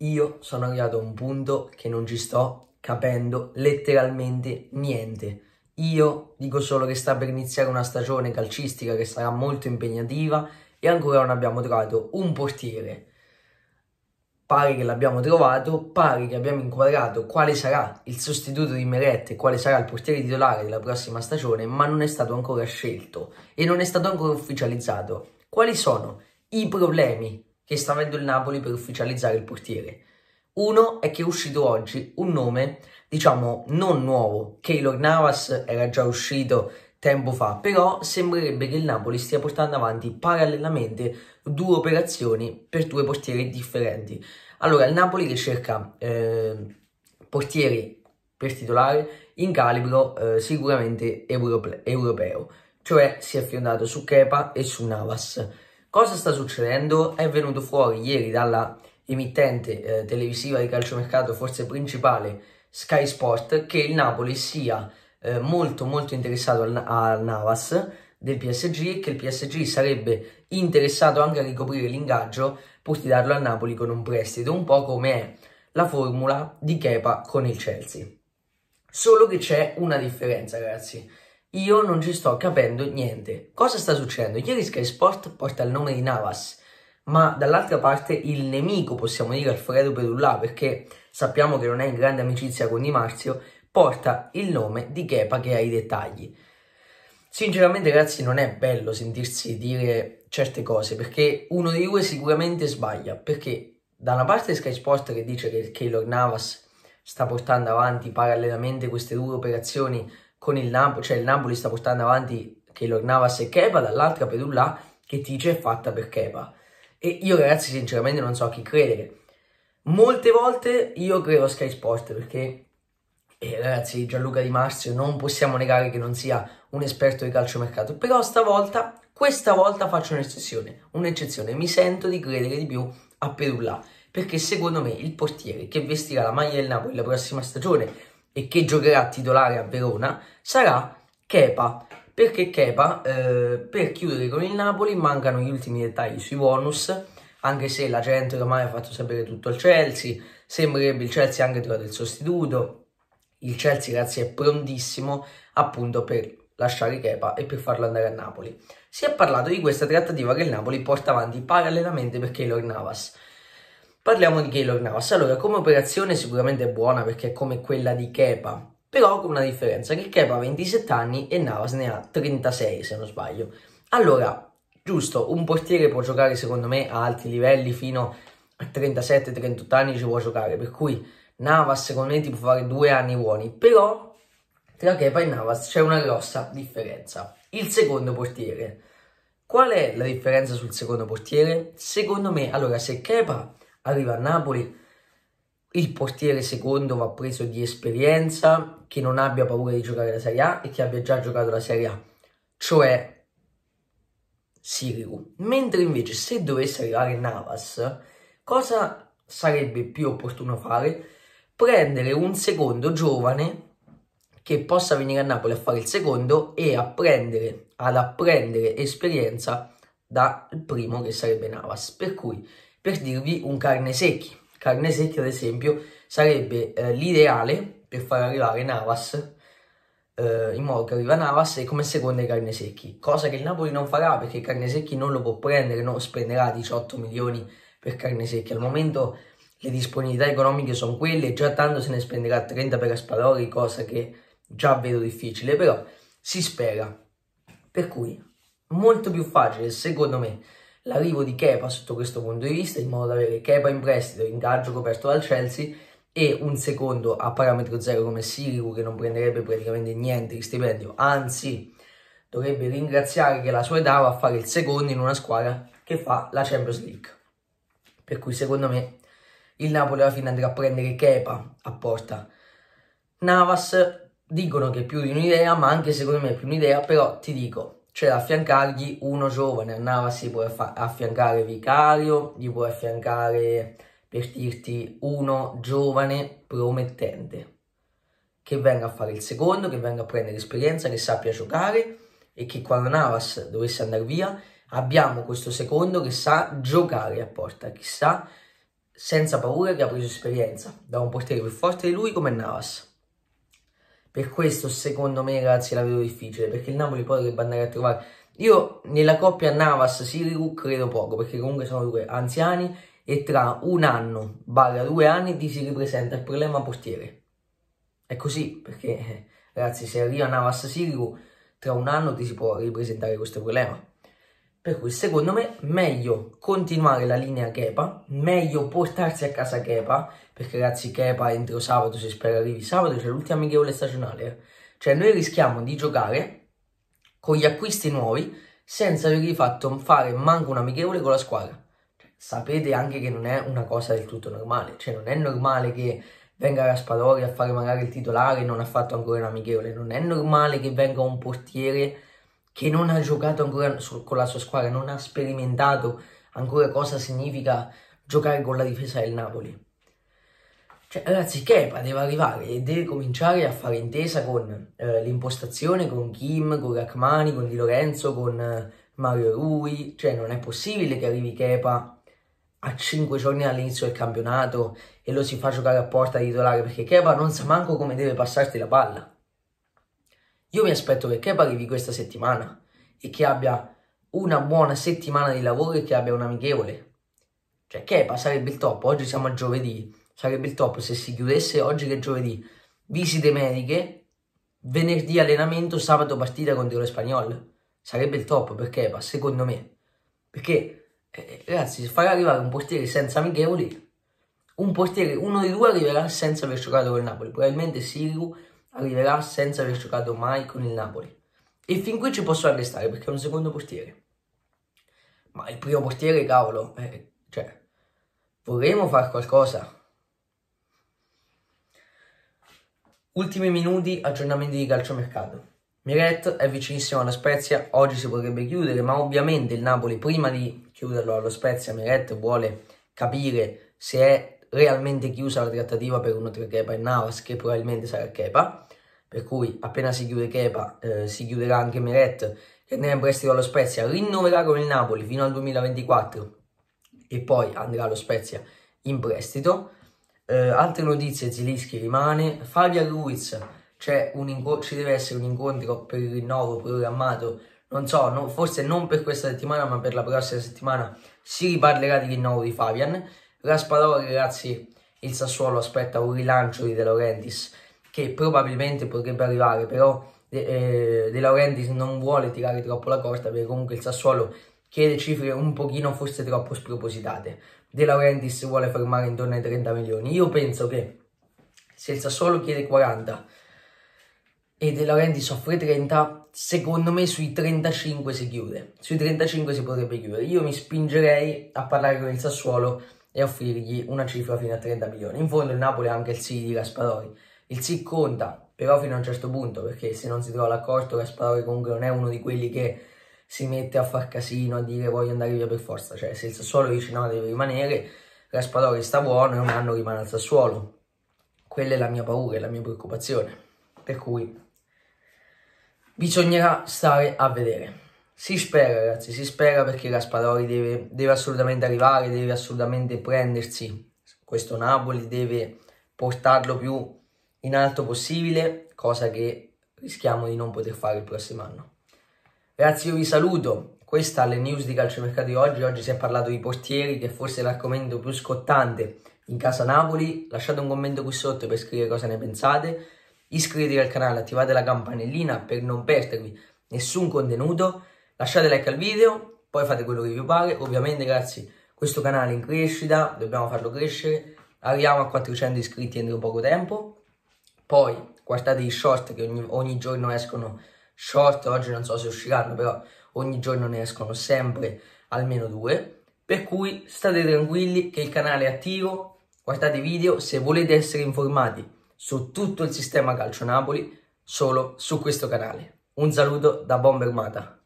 io sono arrivato a un punto che non ci sto capendo letteralmente niente. Io dico solo che sta per iniziare una stagione calcistica che sarà molto impegnativa e ancora non abbiamo trovato un portiere. Pare che l'abbiamo trovato, pare che abbiamo inquadrato quale sarà il sostituto di Meret e quale sarà il portiere titolare della prossima stagione, ma non è stato ancora scelto e non è stato ancora ufficializzato. Quali sono i problemi che sta avendo il Napoli per ufficializzare il portiere. Uno è che è uscito oggi un nome, diciamo, non nuovo. Keylor Navas era già uscito tempo fa, però sembrerebbe che il Napoli stia portando avanti parallelamente due operazioni per due portieri differenti. Allora, il Napoli ricerca eh, portieri per titolare in calibro eh, sicuramente europeo, cioè si è affidato su Kepa e su Navas Cosa sta succedendo? È venuto fuori ieri dalla emittente eh, televisiva di calciomercato, forse principale, Sky Sport, che il Napoli sia eh, molto molto interessato al, al Navas del PSG e che il PSG sarebbe interessato anche a ricoprire l'ingaggio pur di darlo al Napoli con un prestito, un po' come è la formula di Kepa con il Chelsea. Solo che c'è una differenza, ragazzi. Io non ci sto capendo niente. Cosa sta succedendo? Ieri Sky Sport porta il nome di Navas, ma dall'altra parte il nemico, possiamo dire, Alfredo Perulla, perché sappiamo che non è in grande amicizia con Di Marzio, porta il nome di Kepa che ha i dettagli. Sinceramente, ragazzi, non è bello sentirsi dire certe cose perché uno dei due sicuramente sbaglia. Perché da una parte Sky Sport che dice che il Keylor Navas sta portando avanti parallelamente queste due operazioni con il Napoli, cioè il Napoli sta portando avanti Keylor Navas e Kepa, dall'altra Pedulla che Tice è fatta per Kepa. E io ragazzi sinceramente non so a chi credere. Molte volte io credo a Sky Sport perché eh, ragazzi Gianluca Di Marzio non possiamo negare che non sia un esperto di calciomercato, però stavolta, questa volta faccio un'eccezione, un'eccezione, mi sento di credere di più a Perulla perché secondo me il portiere che vestirà la maglia del Napoli la prossima stagione e che giocherà titolare a Verona sarà Kepa perché Kepa eh, per chiudere con il Napoli mancano gli ultimi dettagli sui bonus anche se la gente ormai ha fatto sapere tutto al Chelsea sembrerebbe il Chelsea anche trovato il sostituto il Chelsea ragazzi è prontissimo appunto per lasciare Kepa e per farlo andare a Napoli si è parlato di questa trattativa che il Napoli porta avanti parallelamente per Keylor Navas Parliamo di Keylor Navas. Allora, come operazione sicuramente è buona perché è come quella di Kepa, però con una differenza, che Kepa ha 27 anni e Navas ne ha 36 se non sbaglio. Allora, giusto, un portiere può giocare secondo me a alti livelli fino a 37-38 anni ci può giocare, per cui Navas secondo me ti può fare due anni buoni, però tra Kepa e Navas c'è una grossa differenza. Il secondo portiere. Qual è la differenza sul secondo portiere? Secondo me, allora, se Kepa arriva a Napoli, il portiere secondo va preso di esperienza, che non abbia paura di giocare la Serie A e che abbia già giocato la Serie A, cioè Sirigu. Mentre invece se dovesse arrivare Navas, cosa sarebbe più opportuno fare? Prendere un secondo giovane che possa venire a Napoli a fare il secondo e apprendere, ad apprendere esperienza dal primo che sarebbe Navas. Per cui per dirvi un carne secchi. Carne secchi, ad esempio, sarebbe eh, l'ideale per far arrivare Navas eh, in modo che arriva Navas e come seconda i carne secchi, cosa che il Napoli non farà perché carne secchi non lo può prendere, non spenderà 18 milioni per carne secchi. Al momento le disponibilità economiche sono quelle, già tanto se ne spenderà 30 per Asparori, cosa che già vedo difficile, però si spera. Per cui molto più facile, secondo me, l'arrivo di Kepa sotto questo punto di vista, in modo da avere Kepa in prestito, ingaggio coperto dal Chelsea e un secondo a parametro zero come Sirigu che non prenderebbe praticamente niente di stipendio, anzi dovrebbe ringraziare che la sua età va a fare il secondo in una squadra che fa la Champions League. Per cui secondo me il Napoli alla fine andrà a prendere Kepa a porta. Navas dicono che è più di un'idea, ma anche secondo me è più un'idea, però ti dico, cioè affiancargli uno giovane. A Navas si può affiancare Vicario, gli può affiancare, per dirti, uno giovane promettente che venga a fare il secondo, che venga a prendere esperienza, che sappia giocare e che quando Navas dovesse andare via abbiamo questo secondo che sa giocare a porta, chissà, senza paura che ha preso esperienza da un portiere più forte di lui come Navas. Per questo secondo me ragazzi la vedo difficile, perché il Napoli poi dovrebbe andare a trovare... Io nella coppia Navas-Sirigu credo poco, perché comunque sono due anziani e tra un anno, barra due anni, ti si ripresenta il problema portiere. È così, perché eh, ragazzi se arriva Navas-Sirigu tra un anno ti si può ripresentare questo problema. Per cui secondo me meglio continuare la linea Kepa, meglio portarsi a casa Kepa, perché ragazzi Kepa entro sabato si spera arrivi sabato, c'è cioè l'ultima amichevole stagionale. Eh. Cioè noi rischiamo di giocare con gli acquisti nuovi senza avergli fatto fare manco un amichevole con la squadra. Cioè, sapete anche che non è una cosa del tutto normale, cioè non è normale che venga Raspadori a fare magari il titolare e non ha fatto ancora un amichevole, non è normale che venga un portiere che non ha giocato ancora su, con la sua squadra, non ha sperimentato ancora cosa significa giocare con la difesa del Napoli. Cioè, ragazzi, Kepa deve arrivare e deve cominciare a fare intesa con eh, l'impostazione, con Kim, con Rachmani, con Di Lorenzo, con eh, Mario Rui. Cioè, non è possibile che arrivi Kepa a 5 giorni dall'inizio del campionato e lo si fa giocare a porta titolare perché Kepa non sa manco come deve passarti la palla. Io mi aspetto che Kepa arrivi questa settimana e che abbia una buona settimana di lavoro e che abbia un amichevole. Cioè Kepa sarebbe il top, oggi siamo a giovedì, sarebbe il top se si chiudesse oggi che è giovedì. Visite mediche, venerdì allenamento, sabato partita contro lo Spagnol. Sarebbe il top per Kepa, secondo me. Perché, eh, eh ragazzi, se fai arrivare un portiere senza amichevoli, un portiere, uno di due arriverà senza aver giocato con il Napoli. Probabilmente Siriu arriverà senza aver giocato mai con il Napoli. E fin qui ci posso arrestare perché è un secondo portiere. Ma il primo portiere, cavolo, eh, cioè, vorremmo fare qualcosa. Ultimi minuti, aggiornamenti di calciomercato. Miret è vicinissimo alla Spezia, oggi si potrebbe chiudere, ma ovviamente il Napoli prima di chiuderlo allo Spezia, Miret vuole capire se è realmente chiusa la trattativa per uno tra Kepa e Navas, che probabilmente sarà Kepa, per cui appena si chiude Kepa eh, si chiuderà anche Meret, che andrà in prestito allo Spezia, rinnoverà con il Napoli fino al 2024 e poi andrà allo Spezia in prestito. Eh, altre notizie, Zilischi rimane, Fabian Ruiz, inco- ci deve essere un incontro per il rinnovo programmato non so, no, forse non per questa settimana, ma per la prossima settimana si riparlerà di rinnovo di Fabian. Raspadori, ragazzi, il Sassuolo aspetta un rilancio di De Laurentiis che probabilmente potrebbe arrivare, però De, eh, eh, De Laurentiis non vuole tirare troppo la corda perché comunque il Sassuolo chiede cifre un pochino forse troppo spropositate. De Laurentiis vuole fermare intorno ai 30 milioni. Io penso che se il Sassuolo chiede 40 e De Laurentiis offre 30, secondo me sui 35 si chiude. Sui 35 si potrebbe chiudere. Io mi spingerei a parlare con il Sassuolo e offrirgli una cifra fino a 30 milioni. In fondo il Napoli ha anche il sì di Gasparori. Il sì conta, però fino a un certo punto, perché se non si trova l'accordo Gasparori comunque non è uno di quelli che si mette a far casino, a dire voglio andare via per forza. Cioè se il Sassuolo dice no deve rimanere, Gasparori sta buono e un anno rimane al Sassuolo. Quella è la mia paura, è la mia preoccupazione. Per cui bisognerà stare a vedere. Si spera, ragazzi, si spera perché Gasparoli deve, deve assolutamente arrivare, deve assolutamente prendersi questo Napoli, deve portarlo più in alto possibile, cosa che rischiamo di non poter fare il prossimo anno. Ragazzi, io vi saluto. Questa è le news di calciomercato di oggi. Oggi si è parlato di portieri, che forse è l'argomento più scottante in casa Napoli. Lasciate un commento qui sotto per scrivere cosa ne pensate. Iscrivetevi al canale, attivate la campanellina per non perdervi nessun contenuto. Lasciate like al video, poi fate quello che vi pare. Ovviamente ragazzi, questo canale è in crescita, dobbiamo farlo crescere. Arriviamo a 400 iscritti entro poco tempo. Poi guardate i short che ogni, ogni giorno escono short, oggi non so se usciranno, però ogni giorno ne escono sempre almeno due. Per cui state tranquilli che il canale è attivo, guardate i video, se volete essere informati su tutto il sistema calcio Napoli, solo su questo canale. Un saluto da Bombermata.